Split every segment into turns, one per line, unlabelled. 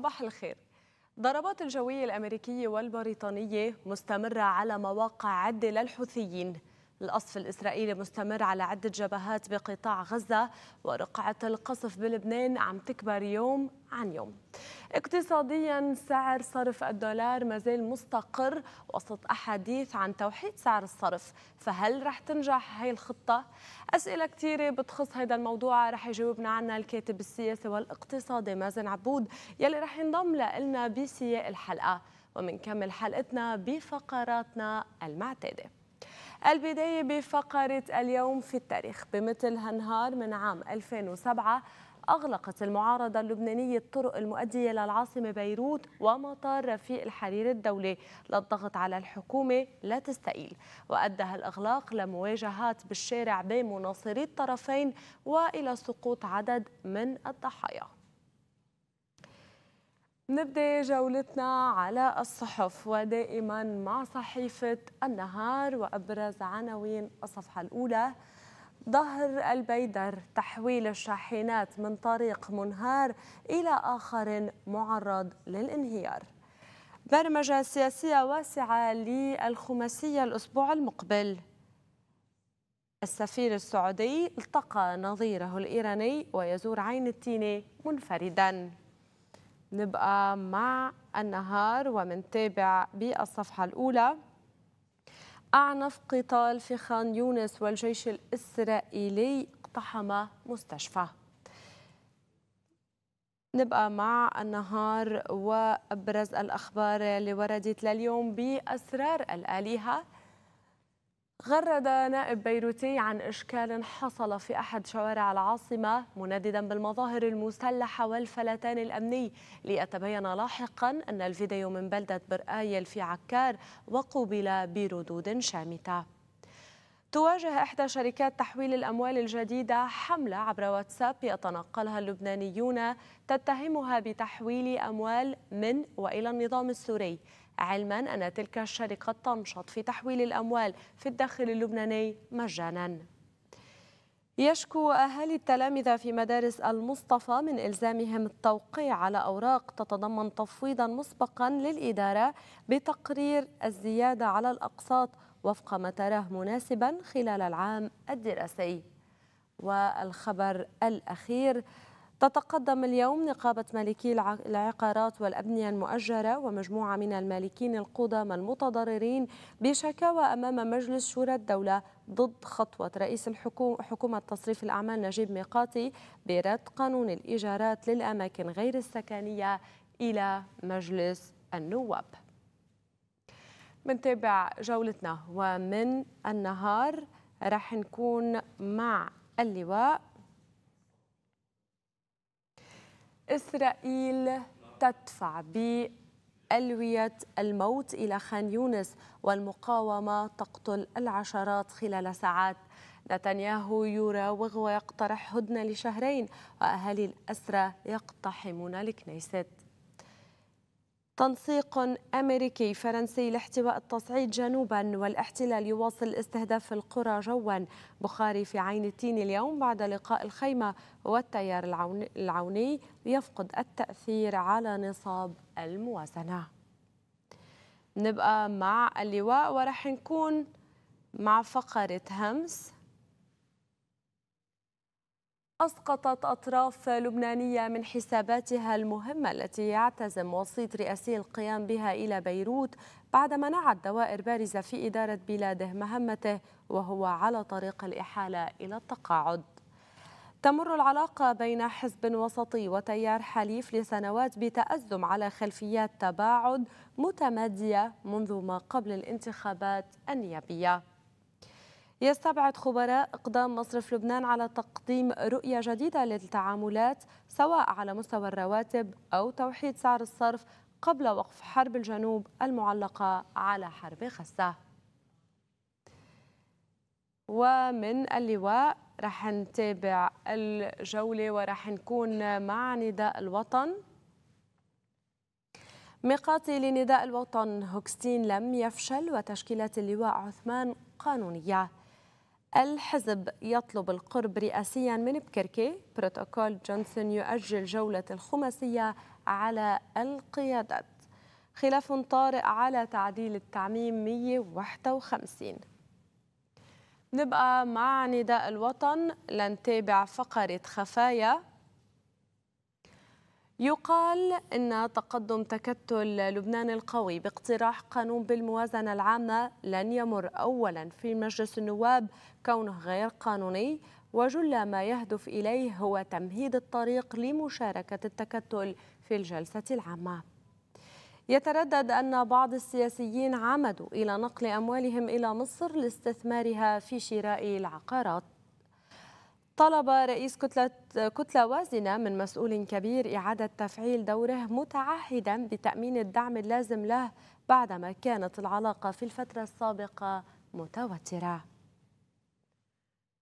صباح الخير ضربات الجوية الأمريكية والبريطانية مستمرة على مواقع عدة للحوثيين القصف الإسرائيلي مستمر على عدة جبهات بقطاع غزة ورقعة القصف بلبنان عم تكبر يوم عن يوم اقتصاديا سعر صرف الدولار ما زال مستقر وسط أحاديث عن توحيد سعر الصرف فهل رح تنجح هاي الخطة؟ أسئلة كثيرة بتخص هذا الموضوع رح يجاوبنا عنها الكاتب السياسي والاقتصادي مازن عبود يلي رح ينضم لنا بسياق الحلقة ومنكمل حلقتنا بفقراتنا المعتاده البداية بفقرة اليوم في التاريخ بمثل هنهار من عام 2007 أغلقت المعارضة اللبنانية الطرق المؤدية للعاصمة بيروت ومطار رفيق الحرير الدولي للضغط على الحكومة لا تستقيل وأدى هالإغلاق لمواجهات بالشارع بين مناصري الطرفين وإلى سقوط عدد من الضحايا نبدأ جولتنا على الصحف ودائما مع صحيفة النهار وأبرز عناوين الصفحة الأولى ظهر البيدر تحويل الشاحنات من طريق منهار إلى آخر معرض للانهيار برمجة سياسية واسعة للخماسية الأسبوع المقبل السفير السعودي التقى نظيره الإيراني ويزور عين التينة منفرداً نبقى مع النهار ومنتابع بالصفحة الأولى أعنف قتال في خان يونس والجيش الإسرائيلي اقتحم مستشفى نبقى مع النهار وأبرز الأخبار اللي وردت لليوم بأسرار الآلهة غرد نائب بيروتي عن إشكال حصل في أحد شوارع العاصمة منددا بالمظاهر المسلحة والفلتان الأمني ليتبين لاحقا أن الفيديو من بلدة برآيل في عكار وقوبل بردود شامتة تواجه إحدى شركات تحويل الأموال الجديدة حملة عبر واتساب يتنقلها اللبنانيون تتهمها بتحويل أموال من وإلى النظام السوري علما أن تلك الشركة تنشط في تحويل الأموال في الداخل اللبناني مجاناً يشكو أهالي التلامذة في مدارس المصطفى من إلزامهم التوقيع على أوراق تتضمن تفويضا مسبقا للإدارة بتقرير الزيادة على الأقساط وفق ما تراه مناسبا خلال العام الدراسي والخبر الأخير تتقدم اليوم نقابة مالكي العقارات والأبنية المؤجرة ومجموعة من المالكين القدامى المتضررين بشكاوى أمام مجلس شورى الدولة ضد خطوة رئيس الحكومة حكومة تصريف الأعمال نجيب ميقاتي برد قانون الإيجارات للأماكن غير السكنية إلى مجلس النواب منتابع جولتنا ومن النهار رح نكون مع اللواء إسرائيل تدفع بألوية الموت إلى خان يونس والمقاومة تقتل العشرات خلال ساعات نتنياهو يراوغ ويقترح هدنة لشهرين وأهالي الأسرى يقتحمون الكنيست تنسيق أمريكي فرنسي لاحتواء التصعيد جنوبا والاحتلال يواصل استهداف القرى جوا بخاري في عين التين اليوم بعد لقاء الخيمة والتيار العوني يفقد التأثير على نصاب الموازنة نبقى مع اللواء ورح نكون مع فقرة همس أسقطت أطراف لبنانية من حساباتها المهمة التي يعتزم وسيط رئاسي القيام بها إلى بيروت بعد منعت دوائر بارزة في إدارة بلاده مهمته وهو على طريق الإحالة إلى التقاعد تمر العلاقة بين حزب وسطي وتيار حليف لسنوات بتأزم على خلفيات تباعد متمادية منذ ما قبل الانتخابات النيابية يستبعد خبراء إقدام مصرف لبنان على تقديم رؤية جديدة للتعاملات سواء على مستوى الرواتب أو توحيد سعر الصرف قبل وقف حرب الجنوب المعلقة على حرب غزة ومن اللواء رح نتابع الجولة ورح نكون مع نداء الوطن ميقاتي لنداء الوطن هوكستين لم يفشل وتشكيلات اللواء عثمان قانونية الحزب يطلب القرب رئاسيا من بكركي بروتوكول جونسون يؤجل جولة الخماسية على القيادات خلاف طارئ على تعديل التعميم 151 نبقى مع نداء الوطن لنتابع فقرة خفايا يقال أن تقدم تكتل لبنان القوي باقتراح قانون بالموازنة العامة لن يمر أولا في مجلس النواب كونه غير قانوني وجل ما يهدف إليه هو تمهيد الطريق لمشاركة التكتل في الجلسة العامة يتردد أن بعض السياسيين عمدوا إلى نقل أموالهم إلى مصر لاستثمارها في شراء العقارات طلب رئيس كتلة كتلة وازنة من مسؤول كبير إعادة تفعيل دوره متعهدا بتأمين الدعم اللازم له بعدما كانت العلاقة في الفترة السابقة متوترة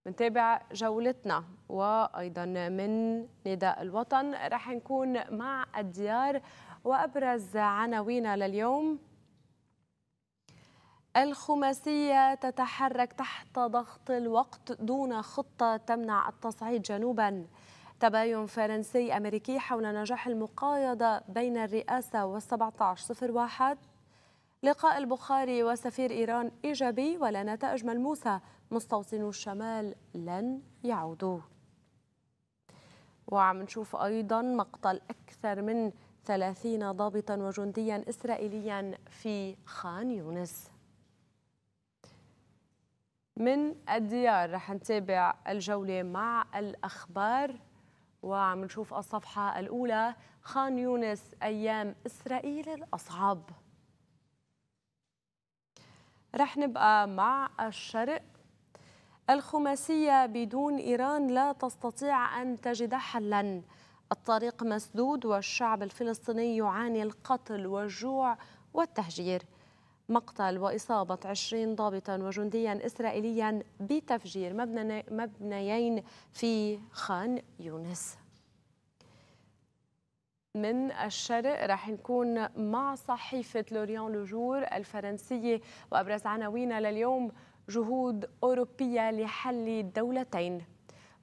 منتابع جولتنا وأيضا من نداء الوطن رح نكون مع الديار وأبرز عناويننا لليوم الخماسية تتحرك تحت ضغط الوقت دون خطة تمنع التصعيد جنوبا تباين فرنسي أمريكي حول نجاح المقايضة بين الرئاسة وال1701 لقاء البخاري وسفير إيران إيجابي ولا نتائج ملموسة مستوطنو الشمال لن يعودوا وعم نشوف أيضا مقتل أكثر من 30 ضابطا وجنديا إسرائيليا في خان يونس من الديار رح نتابع الجولة مع الأخبار وعم نشوف الصفحة الأولى خان يونس أيام إسرائيل الأصعب رح نبقى مع الشرق الخماسية بدون إيران لا تستطيع أن تجد حلاً الطريق مسدود والشعب الفلسطيني يعاني القتل والجوع والتهجير مقتل وإصابة 20 ضابطا وجنديا إسرائيليا بتفجير مبنى مبنيين في خان يونس من الشرق رح نكون مع صحيفة لوريان لوجور الفرنسية وأبرز عناوينها لليوم جهود أوروبية لحل الدولتين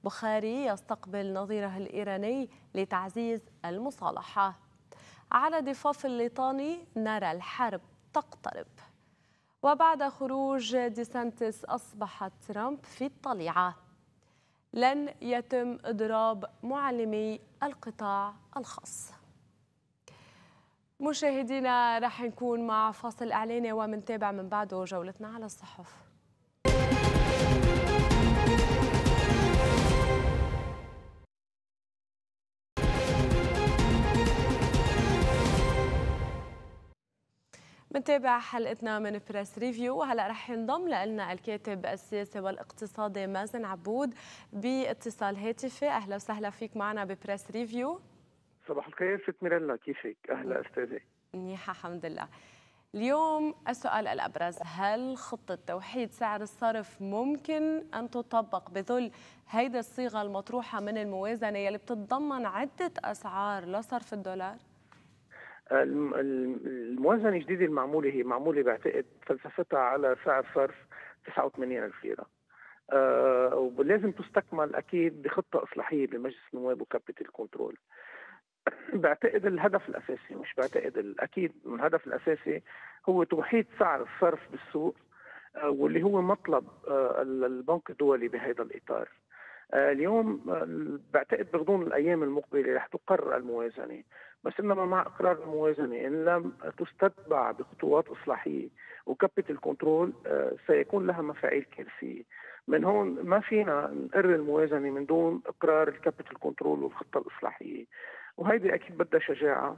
بخاري يستقبل نظيره الإيراني لتعزيز المصالحة على ضفاف الليطاني نرى الحرب تقترب وبعد خروج ديسانتس أصبح ترامب في الطليعة لن يتم إضراب معلمي القطاع الخاص مشاهدينا رح نكون مع فاصل إعلاني ومنتابع من بعده جولتنا على الصحف منتابع حلقتنا من بريس ريفيو وهلا رح ينضم لنا الكاتب السياسي والاقتصادي مازن عبود باتصال هاتفي اهلا وسهلا فيك معنا ببريس ريفيو
صباح الخير ست ميريلا كيفك اهلا استاذه
منيحه الحمد لله اليوم السؤال الابرز هل خطه توحيد سعر الصرف ممكن ان تطبق بظل هيدي الصيغه المطروحه من الموازنه يلي بتتضمن عده اسعار لصرف الدولار
الموازنة الجديدة المعمولة هي معمولة بعتقد فلسفتها على سعر صرف 89 ألف ليرة آه، ولازم تستكمل أكيد بخطة إصلاحية بمجلس النواب وكابيتال كنترول بعتقد الهدف الأساسي مش بعتقد أكيد الهدف الأساسي هو توحيد سعر الصرف بالسوق آه، واللي هو مطلب آه، البنك الدولي بهذا الإطار آه، اليوم آه، بعتقد بغضون الايام المقبله رح تقر الموازنه بس انما مع اقرار الموازنه ان لم تستتبع بخطوات اصلاحيه وكبه الكنترول آه، سيكون لها مفاعيل كارثيه من هون ما فينا نقر الموازنه من دون اقرار كبه الكنترول والخطه الاصلاحيه وهيدي اكيد بدها شجاعه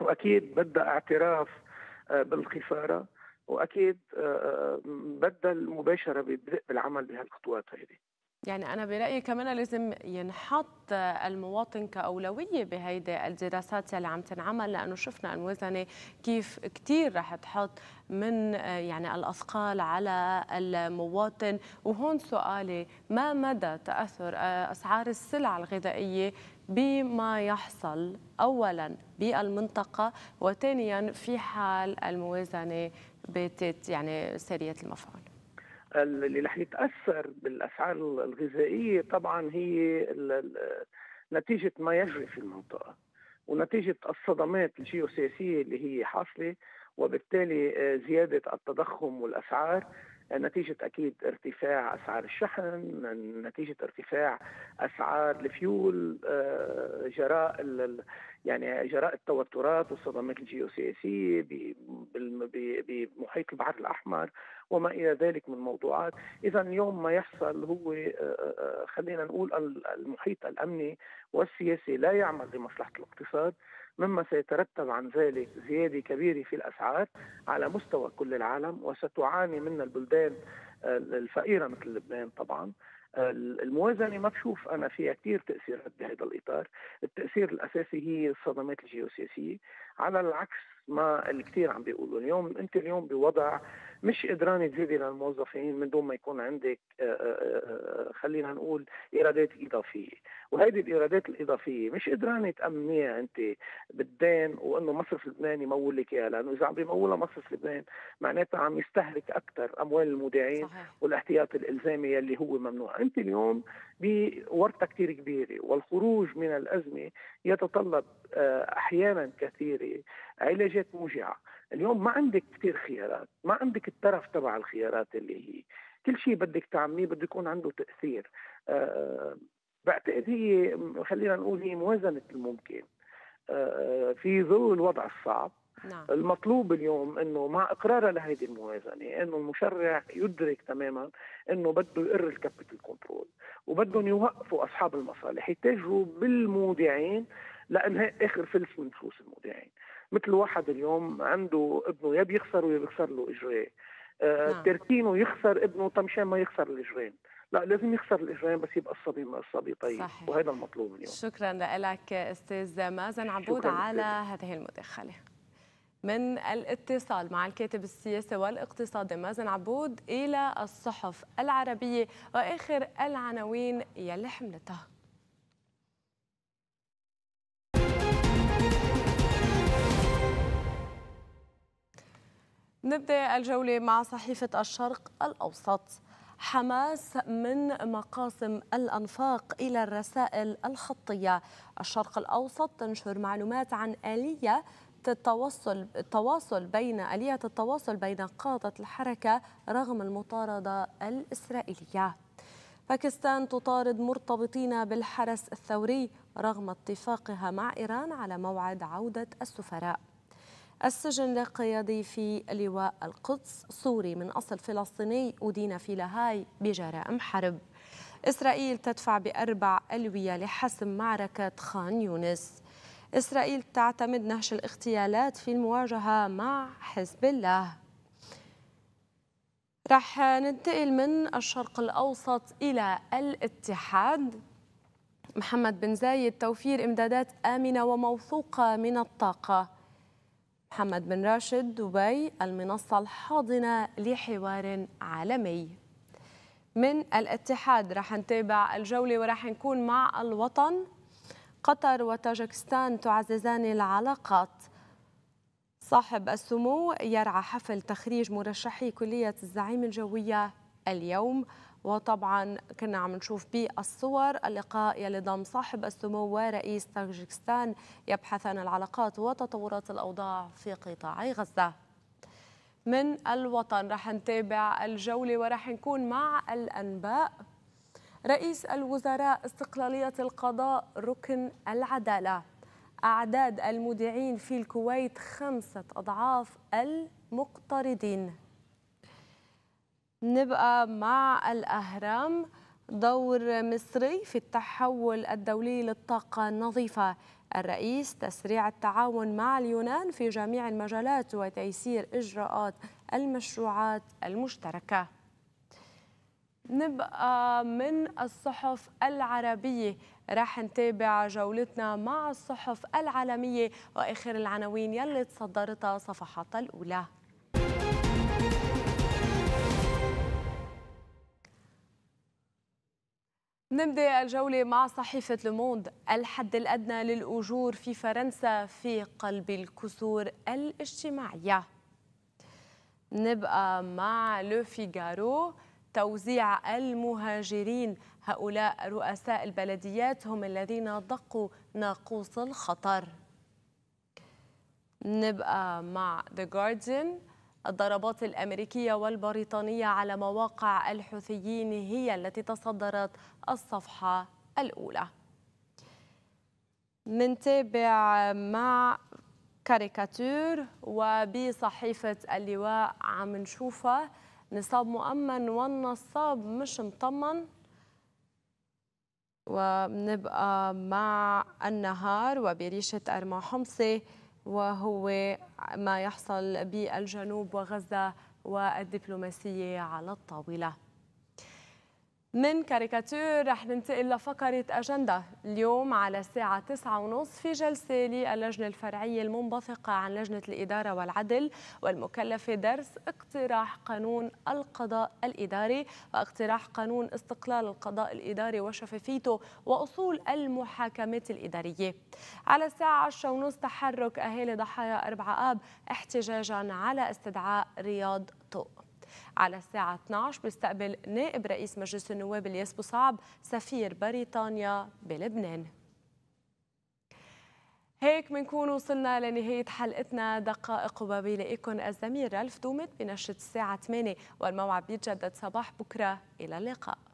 واكيد بدها اعتراف بالخساره واكيد بدها المباشره بالعمل بهالخطوات هذه
يعني أنا برأيي كمان لازم ينحط المواطن كأولوية بهيدي الدراسات اللي عم تنعمل لأنه شفنا الموازنة كيف كتير رح تحط من يعني الأثقال على المواطن وهون سؤالي ما مدى تأثر آه، أسعار السلع الغذائية بما يحصل أولا بالمنطقة وثانيا في حال الموازنة باتت يعني سرية المفعول
اللي رح يتاثر بالاسعار الغذائيه طبعا هي نتيجه ما يجري في المنطقه ونتيجه الصدمات الجيوسياسيه اللي هي حاصله وبالتالي آه، زياده التضخم والاسعار نتيجة أكيد ارتفاع أسعار الشحن نتيجة ارتفاع أسعار الفيول آه، جراء يعني جراء التوترات والصدمات الجيوسياسية بمحيط البحر الأحمر وما إلى ذلك من موضوعات إذا يوم ما يحصل هو آه، آه، خلينا نقول المحيط الأمني والسياسي لا يعمل لمصلحة الاقتصاد مما سيترتب عن ذلك زيادة كبيرة في الأسعار على مستوى كل العالم وستعاني من البلدان آه، الفقيرة مثل لبنان طبعا الموازنة ما بشوف أنا فيها كثير تأثيرات بهذا الإطار التأثير الأساسي هي الصدمات الجيوسياسية على العكس ما الكثير عم بيقولوا اليوم أنت اليوم بوضع مش قدرانه تزيدي للموظفين من دون ما يكون عندك آه، آه، آه، خلينا نقول ايرادات اضافيه وهيدي الايرادات الاضافيه مش قدرانه تامنيها انت بالدين وانه مصرف لبنان يمول لك اياها لانه اذا عم بيمولها مصرف لبنان معناتها عم يستهلك اكثر اموال المودعين صحيح. والاحتياط الالزامي يلي هو ممنوع انت اليوم بورطه كثير كبيره والخروج من الازمه يتطلب احيانا كثيره علاجات موجعه اليوم ما عندك كثير خيارات ما عندك الترف تبع الخيارات اللي هي كل شيء بدك تعمليه بده يكون عنده تاثير أه, آه، بعتقد هي خلينا نقول هي موازنه الممكن آه،, أه في ظل الوضع الصعب نعم. المطلوب اليوم انه مع اقرارها لهذه الموازنه انه المشرع يدرك تماما انه بده يقر الكابيتال كنترول وبدهم يوقفوا اصحاب المصالح يتجهوا بالمودعين لانهاء اخر فلس من فلوس المودعين مثل واحد اليوم عنده ابنه يا بيخسر ويا بيخسر له اجريه آه نعم. تركينه يخسر ابنه طمشان ما يخسر الاجرين لا لازم يخسر الاجرين بس يبقى الصبي ما الصبي طيب صحيح. وهذا المطلوب اليوم
شكرا لك استاذ مازن عبود على هذه المداخله من الاتصال مع الكاتب السياسي والاقتصادي مازن عبود الى الصحف العربيه واخر العناوين يلي حملتها نبدأ الجولة مع صحيفة الشرق الأوسط حماس من مقاسم الأنفاق إلى الرسائل الخطية الشرق الأوسط تنشر معلومات عن آلية التواصل التواصل بين آلية التواصل بين قادة الحركة رغم المطاردة الإسرائيلية باكستان تطارد مرتبطين بالحرس الثوري رغم اتفاقها مع إيران على موعد عودة السفراء السجن القيادي في لواء القدس سوري من أصل فلسطيني أدين في لاهاي بجرائم حرب إسرائيل تدفع بأربع ألوية لحسم معركة خان يونس إسرائيل تعتمد نهش الاغتيالات في المواجهة مع حزب الله رح ننتقل من الشرق الأوسط إلى الاتحاد محمد بن زايد توفير إمدادات آمنة وموثوقة من الطاقة محمد بن راشد دبي المنصة الحاضنة لحوار عالمي من الاتحاد رح نتابع الجولة ورح نكون مع الوطن قطر وطاجكستان تعززان العلاقات صاحب السمو يرعى حفل تخريج مرشحي كلية الزعيم الجوية اليوم وطبعا كنا عم نشوف بالصور اللقاء يلي ضم صاحب السمو ورئيس تاجكستان يبحث عن العلاقات وتطورات الأوضاع في قطاع غزة من الوطن رح نتابع الجولة ورح نكون مع الأنباء رئيس الوزراء استقلالية القضاء ركن العدالة أعداد المودعين في الكويت خمسة أضعاف المقترضين نبقى مع الأهرام دور مصري في التحول الدولي للطاقة النظيفة الرئيس تسريع التعاون مع اليونان في جميع المجالات وتيسير إجراءات المشروعات المشتركة نبقى من الصحف العربية راح نتابع جولتنا مع الصحف العالمية وآخر العناوين يلي تصدرتها صفحاتها الأولى نبدأ الجولة مع صحيفة لوموند الحد الأدنى للأجور في فرنسا في قلب الكسور الاجتماعية نبقى مع لو فيغارو توزيع المهاجرين هؤلاء رؤساء البلديات هم الذين دقوا ناقوس الخطر نبقى مع The Guardian الضربات الأمريكية والبريطانية على مواقع الحوثيين هي التي تصدرت الصفحة الأولى منتابع مع كاريكاتير وبصحيفة اللواء عم نشوفها نصاب مؤمن والنصاب مش مطمن وبنبقى مع النهار وبريشة أرما حمصي وهو ما يحصل بالجنوب وغزة والدبلوماسية على الطاولة من كاريكاتير رح ننتقل لفقرة أجندة اليوم على الساعة 9:30 في جلسة للجنة الفرعية المنبثقة عن لجنة الإدارة والعدل والمكلفة درس اقتراح قانون القضاء الإداري واقتراح قانون استقلال القضاء الإداري وشفافيته وأصول المحاكمات الإدارية على الساعة 10:30 تحرك أهالي ضحايا أربعة آب احتجاجا على استدعاء رياض طوق على الساعة 12 بيستقبل نائب رئيس مجلس النواب الياس بوصعب سفير بريطانيا بلبنان هيك بنكون وصلنا لنهاية حلقتنا دقائق وبيلاقيكن الزميل رالف دومت بنشرة الساعة 8 والموعد بيتجدد صباح بكرة إلى اللقاء